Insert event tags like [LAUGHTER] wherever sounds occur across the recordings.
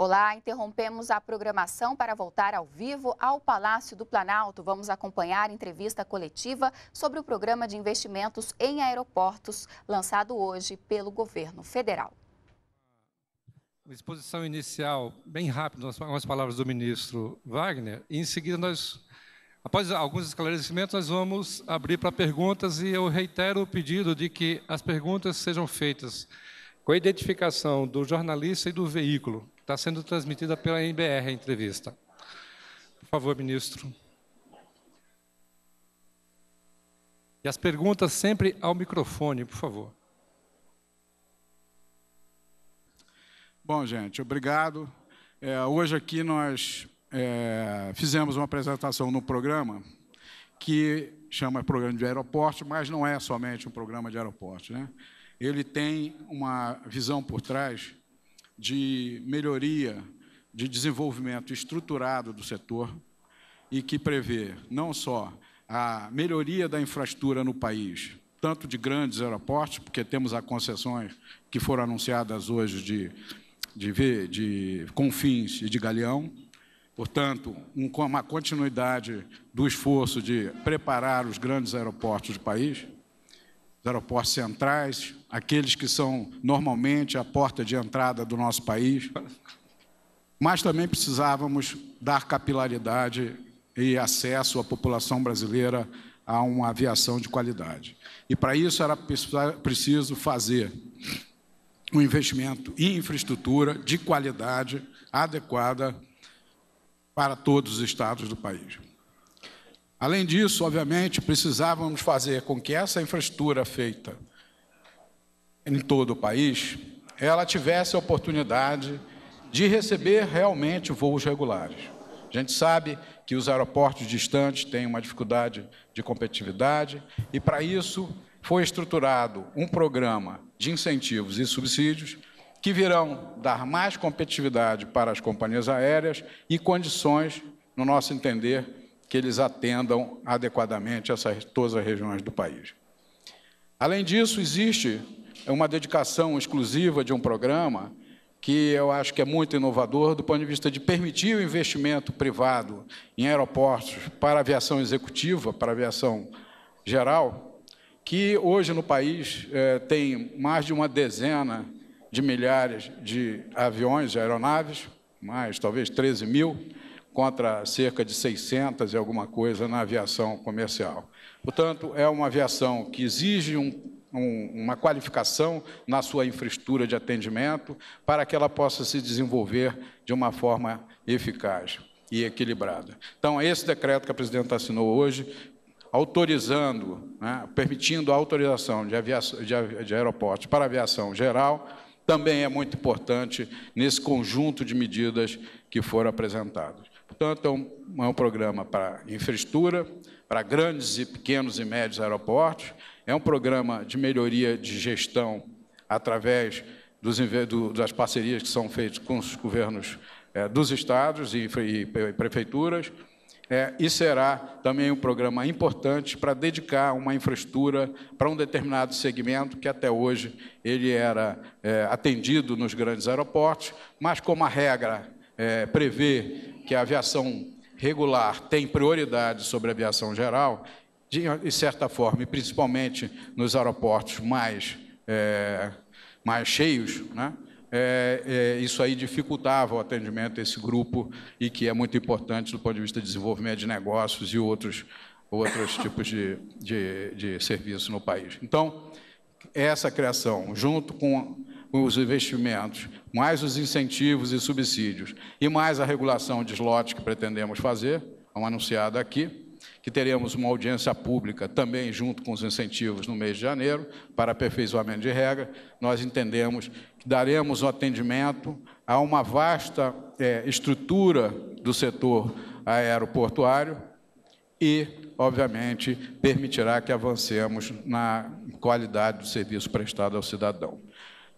Olá, interrompemos a programação para voltar ao vivo ao Palácio do Planalto. Vamos acompanhar entrevista coletiva sobre o programa de investimentos em aeroportos lançado hoje pelo governo federal. Uma exposição inicial, bem rápida, algumas palavras do ministro Wagner, e em seguida nós, após alguns esclarecimentos, nós vamos abrir para perguntas e eu reitero o pedido de que as perguntas sejam feitas com a identificação do jornalista e do veículo Está sendo transmitida pela MBR a entrevista. Por favor, ministro. E as perguntas sempre ao microfone, por favor. Bom, gente, obrigado. É, hoje aqui nós é, fizemos uma apresentação no programa que chama Programa de Aeroporto, mas não é somente um programa de aeroporto. Né? Ele tem uma visão por trás de melhoria, de desenvolvimento estruturado do setor e que prevê não só a melhoria da infraestrutura no país, tanto de grandes aeroportos, porque temos as concessões que foram anunciadas hoje de, de, de Confins e de Galeão, portanto, uma continuidade do esforço de preparar os grandes aeroportos do país, os aeroportos centrais, aqueles que são normalmente a porta de entrada do nosso país, mas também precisávamos dar capilaridade e acesso à população brasileira a uma aviação de qualidade. E para isso era preciso fazer um investimento em infraestrutura de qualidade adequada para todos os estados do país. Além disso, obviamente, precisávamos fazer com que essa infraestrutura feita em todo o país, ela tivesse a oportunidade de receber realmente voos regulares. A gente sabe que os aeroportos distantes têm uma dificuldade de competitividade e, para isso, foi estruturado um programa de incentivos e subsídios que virão dar mais competitividade para as companhias aéreas e condições, no nosso entender, que eles atendam adequadamente essas todas as regiões do país. Além disso, existe uma dedicação exclusiva de um programa que eu acho que é muito inovador do ponto de vista de permitir o investimento privado em aeroportos para aviação executiva, para aviação geral, que hoje no país eh, tem mais de uma dezena de milhares de aviões, de aeronaves, mais talvez 13 mil, contra cerca de 600 e alguma coisa na aviação comercial. Portanto, é uma aviação que exige um uma qualificação na sua infraestrutura de atendimento para que ela possa se desenvolver de uma forma eficaz e equilibrada. Então, é esse decreto que a presidenta assinou hoje, autorizando, né, permitindo a autorização de, aviação, de, de aeroportos para aviação geral, também é muito importante nesse conjunto de medidas que foram apresentadas. Portanto, é um, é um programa para infraestrutura, para grandes e pequenos e médios aeroportos, é um programa de melhoria de gestão através dos, do, das parcerias que são feitas com os governos é, dos estados e, e, e prefeituras, é, e será também um programa importante para dedicar uma infraestrutura para um determinado segmento que até hoje ele era é, atendido nos grandes aeroportos, mas como a regra é, prevê que a aviação regular tem prioridade sobre a aviação geral, de, de certa forma, e principalmente nos aeroportos mais, é, mais cheios, né? É, é, isso aí dificultava o atendimento desse grupo e que é muito importante do ponto de vista de desenvolvimento de negócios e outros, outros [LAUGHS] tipos de, de, de serviço no país. Então, essa criação, junto com os investimentos, mais os incentivos e subsídios, e mais a regulação de slots que pretendemos fazer, como anunciado aqui, que teremos uma audiência pública também junto com os incentivos no mês de janeiro para aperfeiçoamento de regra, nós entendemos que daremos o atendimento a uma vasta é, estrutura do setor aeroportuário e, obviamente, permitirá que avancemos na qualidade do serviço prestado ao cidadão.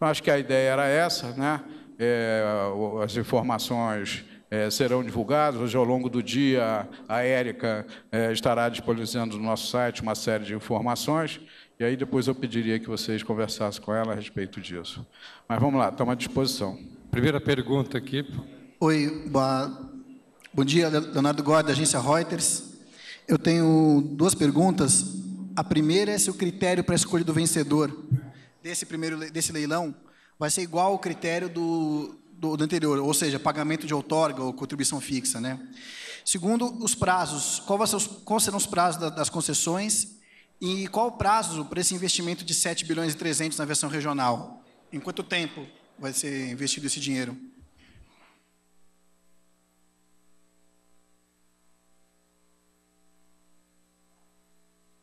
Então, acho que a ideia era essa, né? É, as informações é, serão divulgadas. Hoje, ao longo do dia, a Érica é, estará disponibilizando no nosso site uma série de informações. E aí, depois, eu pediria que vocês conversassem com ela a respeito disso. Mas vamos lá, estamos à disposição. Primeira pergunta aqui. Oi, boa... bom dia, Leonardo Gorda, da agência Reuters. Eu tenho duas perguntas. A primeira é se o critério para a escolha do vencedor desse primeiro desse leilão vai ser igual ao critério do, do, do anterior, ou seja, pagamento de outorga ou contribuição fixa, né? Segundo, os prazos. Quais serão, qual serão os prazos das concessões e qual o prazo para esse investimento de 7 bilhões e 300 na versão regional? Em quanto tempo vai ser investido esse dinheiro?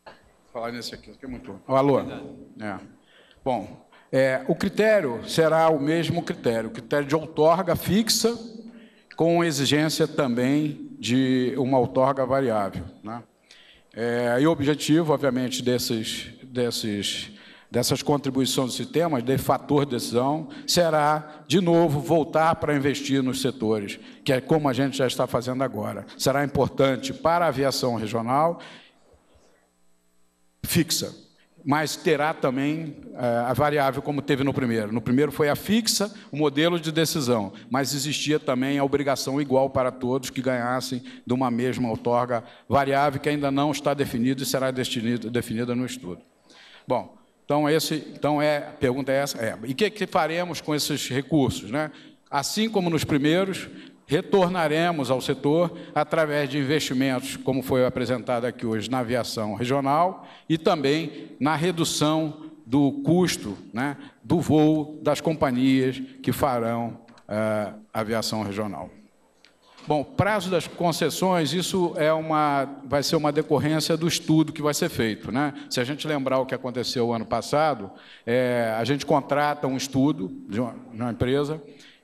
Vou falar nesse aqui, que é muito. Oh, alô. É. Bom, é, o critério será o mesmo critério, critério de outorga fixa, com exigência também de uma outorga variável. Né? É, e o objetivo, obviamente, desses, desses, dessas contribuições do sistema, de fator de decisão, será, de novo, voltar para investir nos setores, que é como a gente já está fazendo agora. Será importante para a aviação regional fixa mas terá também eh, a variável como teve no primeiro. No primeiro foi a fixa, o modelo de decisão, mas existia também a obrigação igual para todos que ganhassem de uma mesma outorga variável que ainda não está definida e será definida no estudo. Bom, então esse, então é, a pergunta é essa, é, e o que, que faremos com esses recursos, né? Assim como nos primeiros, retornaremos ao setor através de investimentos, como foi apresentado aqui hoje, na aviação regional e também na redução do custo né, do voo das companhias que farão uh, aviação regional. Bom, prazo das concessões, isso é uma, vai ser uma decorrência do estudo que vai ser feito. Né? Se a gente lembrar o que aconteceu ano passado, é, a gente contrata um estudo de uma, de uma empresa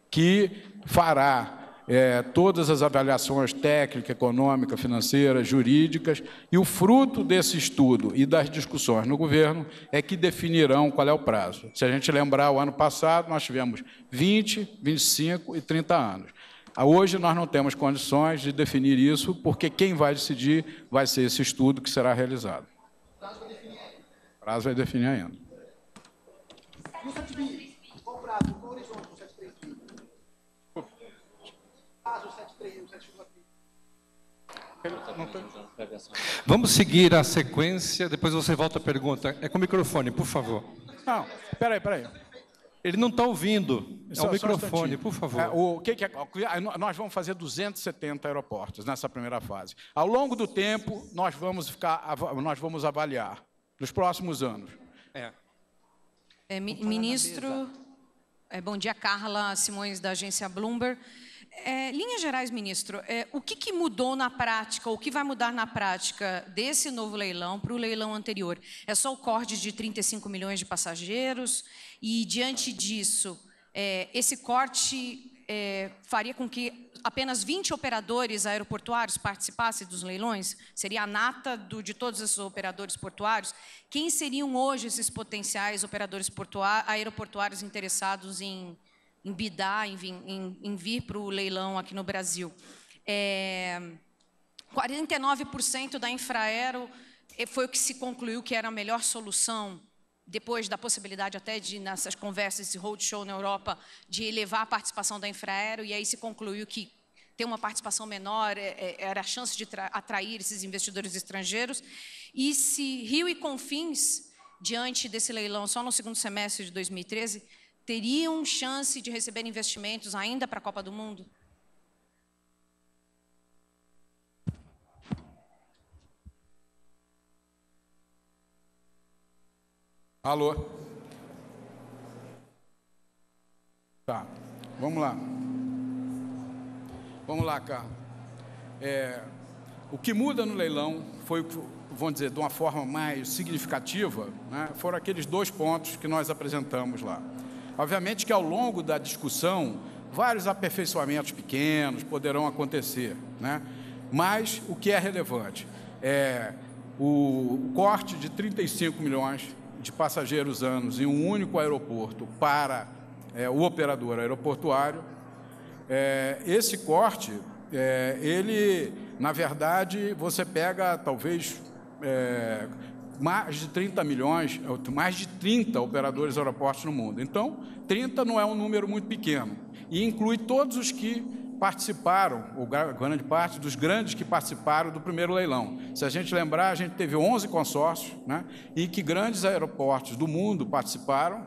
que fará é, todas as avaliações técnica, econômica, financeira, jurídicas, e o fruto desse estudo e das discussões no governo é que definirão qual é o prazo. Se a gente lembrar, o ano passado nós tivemos 20, 25 e 30 anos. Ah, hoje nós não temos condições de definir isso, porque quem vai decidir vai ser esse estudo que será realizado. O prazo vai definir ainda. O prazo vai definir ainda. Qual prazo? Vamos seguir a sequência, depois você volta a pergunta. É com o microfone, por favor. Não, peraí, peraí. Ele não está ouvindo. É só, o microfone, um por favor. É, o que, que é, nós vamos fazer 270 aeroportos nessa primeira fase. Ao longo do tempo, nós vamos, ficar, nós vamos avaliar, nos próximos anos. É. é ministro, é, bom dia, Carla Simões, da agência Bloomberg. É, linhas gerais, ministro, é, o que, que, mudou na prática, ou o que vai mudar na prática desse novo leilão para o leilão anterior? É só o corte de 35 milhões de passageiros? E, diante disso, é, esse corte é, faria com que apenas 20 operadores aeroportuários participassem dos leilões? Seria a nata do, de todos esses operadores portuários? Quem seriam hoje esses potenciais operadores aeroportuários interessados em em bidar, em, em, em vir para o leilão aqui no Brasil. É, 49% da Infraero eh, foi o que se concluiu que era a melhor solução depois da possibilidade até de, nessas conversas, esse roadshow na Europa, de elevar a participação da Infraero, e aí se concluiu que ter uma participação menor eh, eh, era a chance de atrair esses investidores estrangeiros. E se Rio e Confins, diante desse leilão, só no segundo semestre de 2013, teriam chance de receber investimentos ainda para a Copa do Mundo? Alô? Tá, vamos lá. Vamos lá, Carlos. É, o que muda no leilão foi, vamos dizer, de uma forma mais significativa, né, foram aqueles dois pontos que nós apresentamos lá. Obviamente que ao longo da discussão, vários aperfeiçoamentos pequenos poderão acontecer, né? mas o que é relevante é o corte de 35 milhões de passageiros anos em um único aeroporto para é, o operador aeroportuário. É, esse corte, é, ele, na verdade, você pega talvez é, mais de 30 milhões, é mais de 30 operadores aeroportos no mundo. Então, 30 não é um número muito pequeno e inclui todos os que participaram, ou grande parte dos grandes que participaram do primeiro leilão. Se a gente lembrar, a gente teve 11 consórcios, né, e que grandes aeroportos do mundo participaram,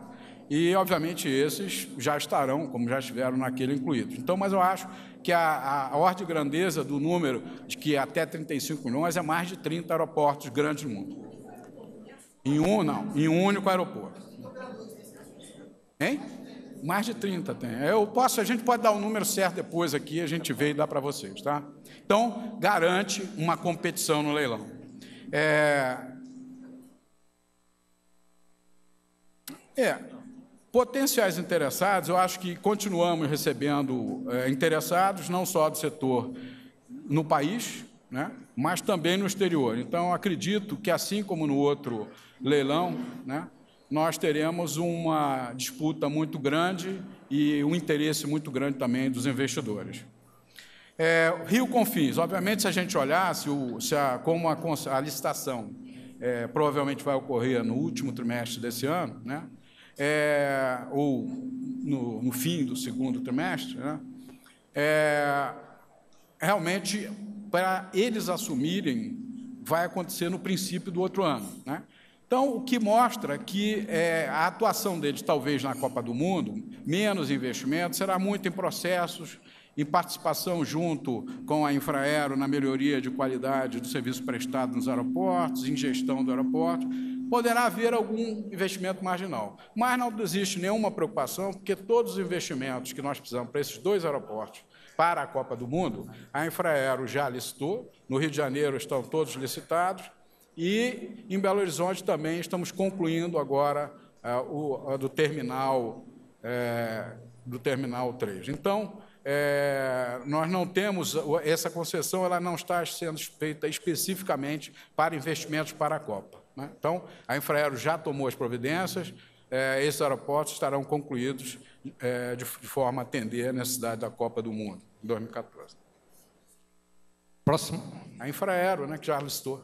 e obviamente esses já estarão, como já estiveram naquele incluídos. Então, mas eu acho que a, a ordem de grandeza do número, de que é até 35 milhões, é mais de 30 aeroportos grandes do mundo. Em um, não, em um único aeroporto. Hein? Mais de 30 tem. Eu posso, a gente pode dar o número certo depois aqui, a gente vê e dá para vocês, tá? Então, garante uma competição no leilão. É... é. Potenciais interessados, eu acho que continuamos recebendo é, interessados, não só do setor no país, né? mas também no exterior. Então, acredito que, assim como no outro leilão, né, nós teremos uma disputa muito grande e um interesse muito grande também dos investidores. É, Rio Confins, obviamente, se a gente olhar, se, o, se a, como a, a licitação é, provavelmente vai ocorrer no último trimestre desse ano, né, é, ou no, no, fim do segundo trimestre, né, é, realmente para eles assumirem vai acontecer no princípio do outro ano. Né? Então, o que mostra que é, a atuação deles, talvez na Copa do Mundo, menos investimento, será muito em processos, em participação junto com a Infraero na melhoria de qualidade do serviço prestado nos aeroportos, em gestão do aeroporto. Poderá haver algum investimento marginal, mas não existe nenhuma preocupação, porque todos os investimentos que nós precisamos para esses dois aeroportos para a Copa do Mundo, a Infraero já licitou no Rio de Janeiro estão todos licitados, e em Belo Horizonte também estamos concluindo agora eh, a, o, do terminal eh, do terminal 3. Então, eh, nós não temos essa concessão, ela não está sendo feita especificamente para investimentos para a Copa. Né? Então, a Infraero já tomou as providências, esses aeroportos estarão concluídos é, de, de forma a atender a necessidade da Copa do Mundo, em 2014. Próximo. A Infraero, né, que já listou.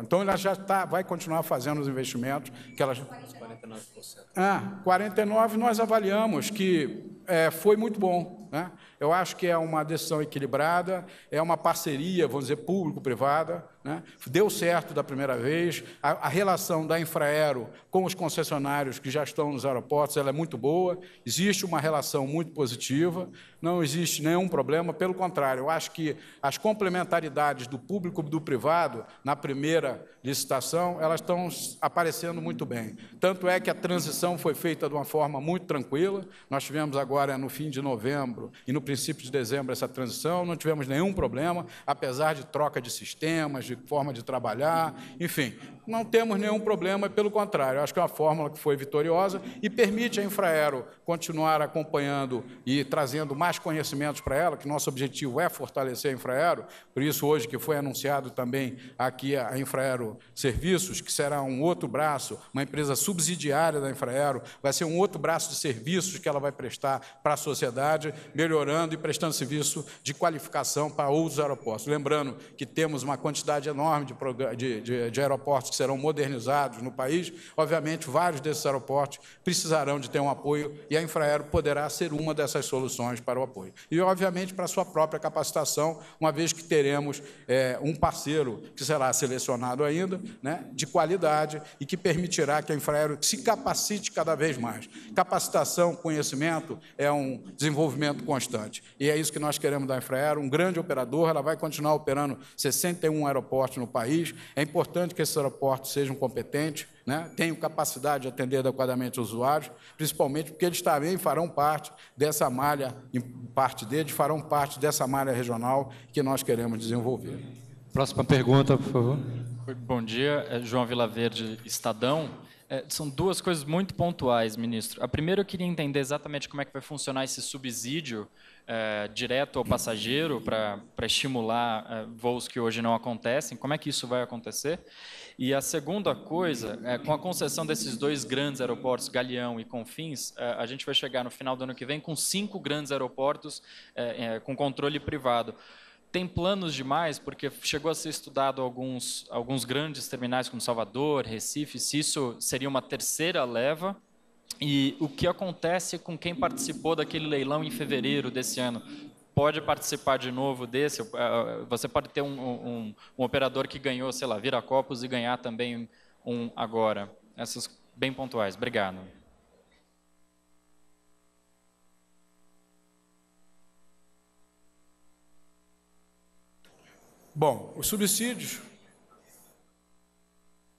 Então, ela já tá, vai continuar fazendo os investimentos que ela... 49%. Ah, 49% nós avaliamos que é, foi muito bom. Né? Eu acho que é uma decisão equilibrada, é uma parceria, vamos dizer, público-privada, né? Deu certo da primeira vez, a, a, relação da Infraero com os concessionários que já estão nos aeroportos é muito boa, existe uma relação muito positiva, não existe nenhum problema, pelo contrário, eu acho que as complementaridades do público e do privado, na primeira licitação, elas estão aparecendo muito bem. Tanto é que a transição foi feita de uma forma muito tranquila. Nós tivemos agora no fim de novembro e no princípio de dezembro essa transição, não tivemos nenhum problema, apesar de troca de sistemas, de forma de trabalhar, enfim, não temos nenhum problema, pelo contrário, acho que é uma fórmula que foi vitoriosa e permite a Infraero continuar acompanhando e trazendo mais conhecimentos para ela, que nosso objetivo é fortalecer a Infraero, por isso hoje que foi anunciado também aqui a Infraero Serviços, que será um outro braço, uma empresa subsidiária da Infraero, vai ser um outro braço de serviços que ela vai prestar para a sociedade, melhorando e prestando serviço de qualificação para outros aeroportos. Lembrando que temos uma quantidade enorme de, de, de, de aeroportos que serão modernizados no país, obviamente, vários desses aeroportos precisarão de ter um apoio e a Infraero poderá ser uma dessas soluções para o apoio. E, obviamente, para a sua própria capacitação, uma vez que teremos é, um parceiro que será selecionado ainda né, de qualidade e que permitirá que a Infraero se capacite cada vez mais. Capacitação, conhecimento é um desenvolvimento constante. E é isso que nós queremos da Infraero, um grande operador, ela vai continuar operando 61 aeroportos no país. É importante que esses aeroportos sejam competentes, né, tenham capacidade de atender adequadamente os usuários, principalmente porque eles também farão parte dessa malha, parte deles, farão parte dessa malha regional que nós queremos desenvolver. Próxima pergunta, por favor. Bom dia, é João Vilaverde, Estadão. É, são duas coisas muito pontuais, ministro. A primeira, eu queria entender exatamente como é que vai funcionar esse subsídio é, direto ao passageiro para estimular é, voos que hoje não acontecem. Como é que isso vai acontecer? E a segunda coisa, é, com a concessão desses dois grandes aeroportos, Galeão e Confins, é, a gente vai chegar no final do ano que vem com cinco grandes aeroportos é, com controle privado tem planos demais, porque chegou a ser estudado alguns, alguns grandes terminais como Salvador, Recife, se isso seria uma terceira leva. E o que acontece com quem participou daquele leilão em fevereiro desse ano? Pode participar de novo desse? Eh, eh, você pode ter um, um, um operador que ganhou, sei lá, vira copos e ganhar também um agora. Essas bem pontuais. Obrigado. Bom, os subsídios.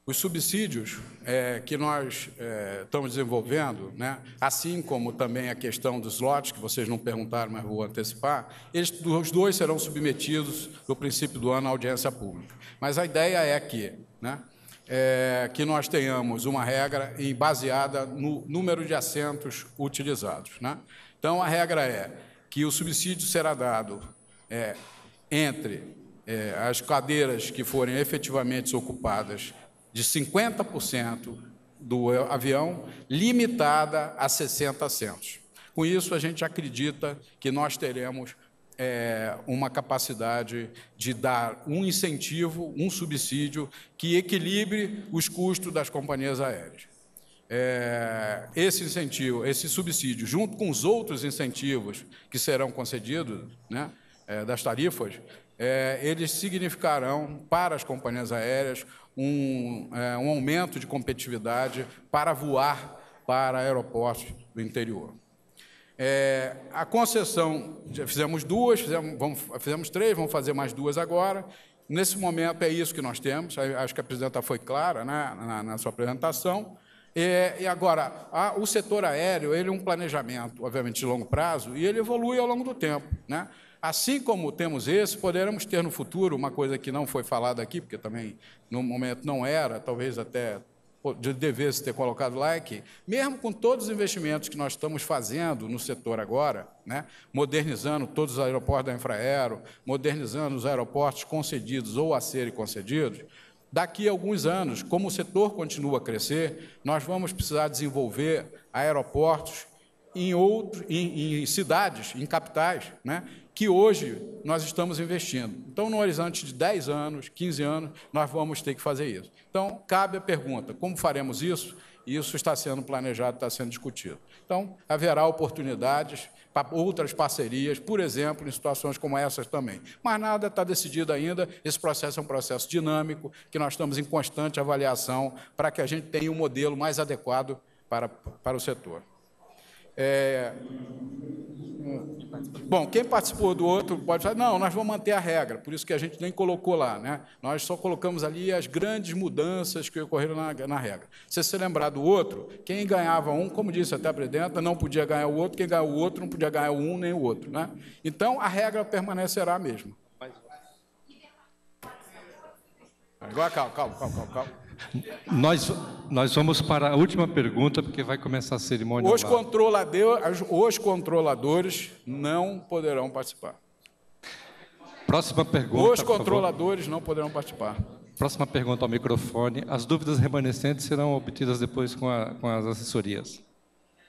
Os subsídios é, que nós é, estamos desenvolvendo, né, assim como também a questão dos lotes, que vocês não perguntaram, mas vou antecipar, eles, os dois serão submetidos no princípio do ano à audiência pública. Mas a ideia é que, né, é, que nós tenhamos uma regra baseada no número de assentos utilizados. Né? Então, a regra é que o subsídio será dado é, entre é, as cadeiras que forem efetivamente ocupadas de 50% do avião, limitada a 60 assentos. Com isso, a gente acredita que nós teremos é, uma capacidade de dar um incentivo, um subsídio que equilibre os custos das companhias aéreas. É, esse incentivo, esse subsídio, junto com os outros incentivos que serão concedidos, né, é, das tarifas, é, eles significarão para as companhias aéreas um, é, um aumento de competitividade para voar para aeroportos do interior. É, a concessão, já fizemos duas, fizemos, vamos, fizemos três, vamos fazer mais duas agora. Nesse momento é isso que nós temos, acho que a presidenta foi clara né, na, na, sua apresentação. E, é, e agora, a, o setor aéreo, ele é um planejamento, obviamente, de longo prazo, e ele evolui ao longo do tempo. Né? Assim como temos esse, poderemos ter no futuro uma coisa que não foi falada aqui, porque também no momento não era, talvez até devesse ter colocado lá, é que, mesmo com todos os investimentos que nós estamos fazendo no setor agora, né, modernizando todos os aeroportos da Infraero, modernizando os aeroportos concedidos ou a serem concedidos, daqui a alguns anos, como o setor continua a crescer, nós vamos precisar desenvolver aeroportos em outros, em, em cidades, em capitais, né, que hoje nós estamos investindo. Então, no horizonte de 10 anos, 15 anos, nós vamos ter que fazer isso. Então, cabe a pergunta: como faremos isso? E isso está sendo planejado, está sendo discutido. Então, haverá oportunidades para outras parcerias, por exemplo, em situações como essas também. Mas nada está decidido ainda. Esse processo é um processo dinâmico, que nós estamos em constante avaliação para que a gente tenha um modelo mais adequado para, para o setor. É... Bom, quem participou do outro pode falar, não, nós vamos manter a regra, por isso que a gente nem colocou lá, né? Nós só colocamos ali as grandes mudanças que ocorreram na, na regra. Se você lembrar do outro, quem ganhava um, como disse até a presidenta, não podia ganhar o outro, quem ganhou o outro não podia ganhar um nem o outro, né? Então, a regra permanecerá a mesma. Agora, calma, calma, calma, calma. Nós, nós vamos para a última pergunta, porque vai começar a cerimônia. Os, controlador, os controladores não poderão participar. Próxima pergunta. Os controladores não poderão participar. Próxima pergunta ao microfone. As dúvidas remanescentes serão obtidas depois com, a, com as assessorias.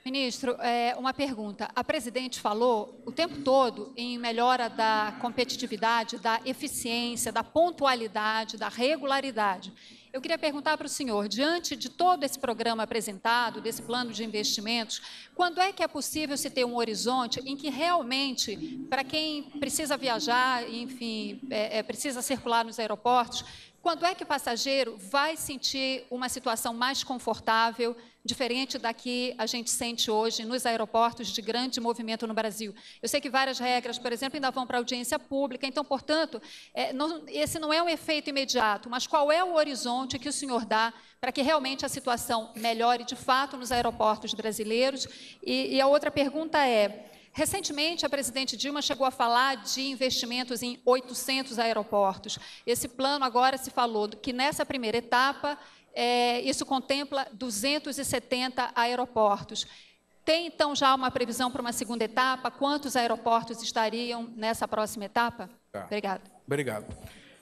Ministro, é, uma pergunta. A presidente falou o tempo todo em melhora da competitividade, da eficiência, da pontualidade, da regularidade. Eu queria perguntar para o senhor, diante de todo esse programa apresentado, desse plano de investimentos, quando é que é possível se ter um horizonte em que realmente, para quem precisa viajar, enfim, é, é, precisa circular nos aeroportos, quando é que o passageiro vai sentir uma situação mais confortável diferente da que a gente sente hoje nos aeroportos de grande movimento no Brasil. Eu sei que várias regras, por exemplo, ainda vão para audiência pública, então, portanto, é, não, esse não é um efeito imediato, mas qual é o horizonte que o senhor dá para que realmente a situação melhore de fato nos aeroportos brasileiros? e, e a outra pergunta é. Recentemente, a presidente Dilma chegou a falar de investimentos em 800 aeroportos. Esse plano agora se falou que nessa primeira etapa é, isso contempla 270 aeroportos. Tem então já uma previsão para uma segunda etapa? Quantos aeroportos estariam nessa próxima etapa? Tá. Obrigado. Obrigado.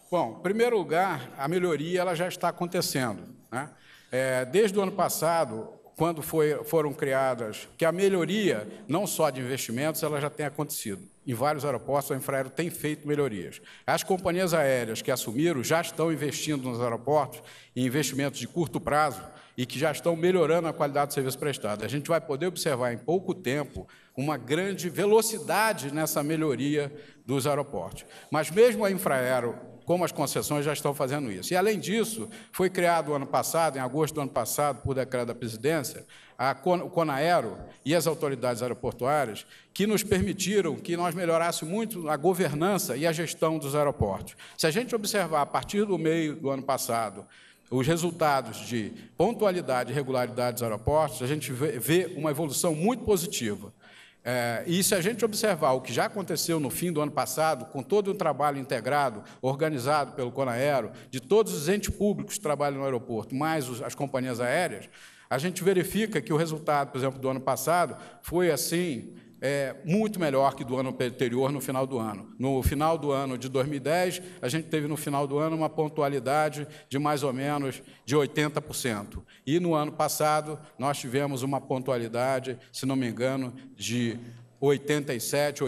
Bom, em primeiro lugar, a melhoria ela já está acontecendo. Né? É, desde o ano passado, quando foi, foram criadas, que a melhoria, não só de investimentos, ela já tem acontecido em vários aeroportos, a Infraero tem feito melhorias. As companhias aéreas que assumiram já estão investindo nos aeroportos em investimentos de curto prazo e que já estão melhorando a qualidade do serviço prestado. A gente vai poder observar em pouco tempo uma grande velocidade nessa melhoria dos aeroportos. Mas mesmo a Infraero, como as concessões já estão fazendo isso. E além disso, foi criado ano passado, em agosto do ano passado, por decreto da presidência, a Conaero e as autoridades aeroportuárias, que nos permitiram que nós melhorássemos muito a governança e a gestão dos aeroportos. Se a gente observar a partir do meio do ano passado os resultados de pontualidade e regularidade dos aeroportos, a gente vê uma evolução muito positiva. É, e se a gente observar o que já aconteceu no fim do ano passado, com todo o trabalho integrado, organizado pelo Conaero, de todos os entes públicos que trabalham no aeroporto, mais os, as companhias aéreas, a gente verifica que o resultado, por exemplo, do ano passado foi assim, é, muito melhor que do ano anterior no final do ano. No final do ano de 2010, a gente teve no final do ano uma pontualidade de mais ou menos de 80%. E no ano passado, nós tivemos uma pontualidade, se não me engano, de 87%,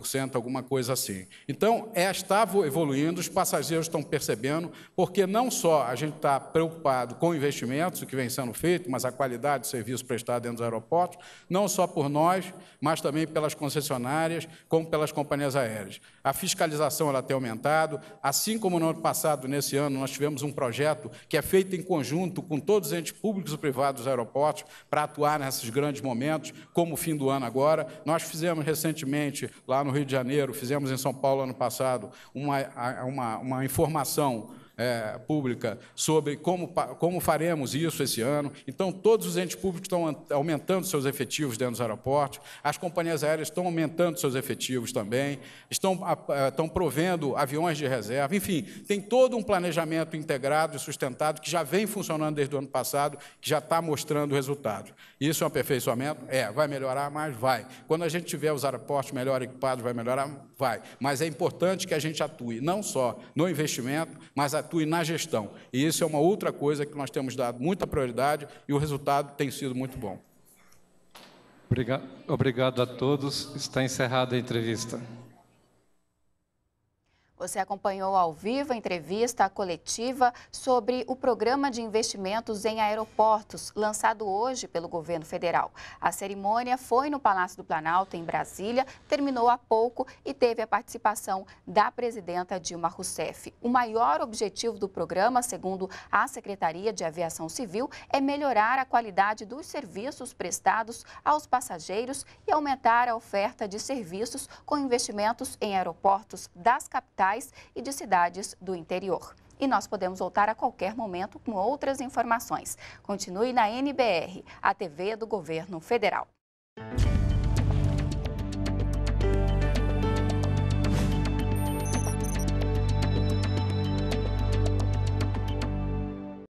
88%, alguma coisa assim. Então, é, está evoluindo, os passageiros estão percebendo, porque não só a gente está preocupado com investimentos, o que vem sendo feito, mas a qualidade do serviço prestado dentro dos aeroportos, não só por nós, mas também pelas concessionárias, como pelas companhias aéreas. A fiscalização ela tem aumentado, assim como no ano passado, nesse ano, nós tivemos um projeto que é feito em conjunto com todos os entes públicos e privados dos aeroportos para atuar nesses grandes momentos, como o fim do ano agora. Nós fizemos recentemente lá no Rio de Janeiro, fizemos em São Paulo ano passado, uma, uma, uma informação é, pública sobre como, como faremos isso esse ano. Então, todos os entes públicos estão aumentando seus efetivos dentro dos aeroportos, as companhias aéreas estão aumentando seus efetivos também, estão, a, é, estão provendo aviões de reserva, enfim, tem todo um planejamento integrado e sustentado que já vem funcionando desde o ano passado, que já está mostrando resultados. Isso é um aperfeiçoamento? É. Vai melhorar mais? Vai. Quando a gente tiver os aeroportos melhor equipados, vai melhorar? Vai. Mas é importante que a gente atue não só no investimento, mas até atue na gestão. E isso é uma outra coisa que nós temos dado muita prioridade e o resultado tem sido muito bom. Obrigado a todos. Está encerrada a entrevista. Você acompanhou ao vivo a entrevista coletiva sobre o programa de investimentos em aeroportos, lançado hoje pelo governo federal. A cerimônia foi no Palácio do Planalto, em Brasília, terminou há pouco e teve a participação da presidenta Dilma Rousseff. O maior objetivo do programa, segundo a Secretaria de Aviação Civil, é melhorar a qualidade dos serviços prestados aos passageiros e aumentar a oferta de serviços com investimentos em aeroportos das capitais capitais e de cidades do interior. E nós podemos voltar a qualquer momento com outras informações. Continue na NBR, a TV do Governo Federal.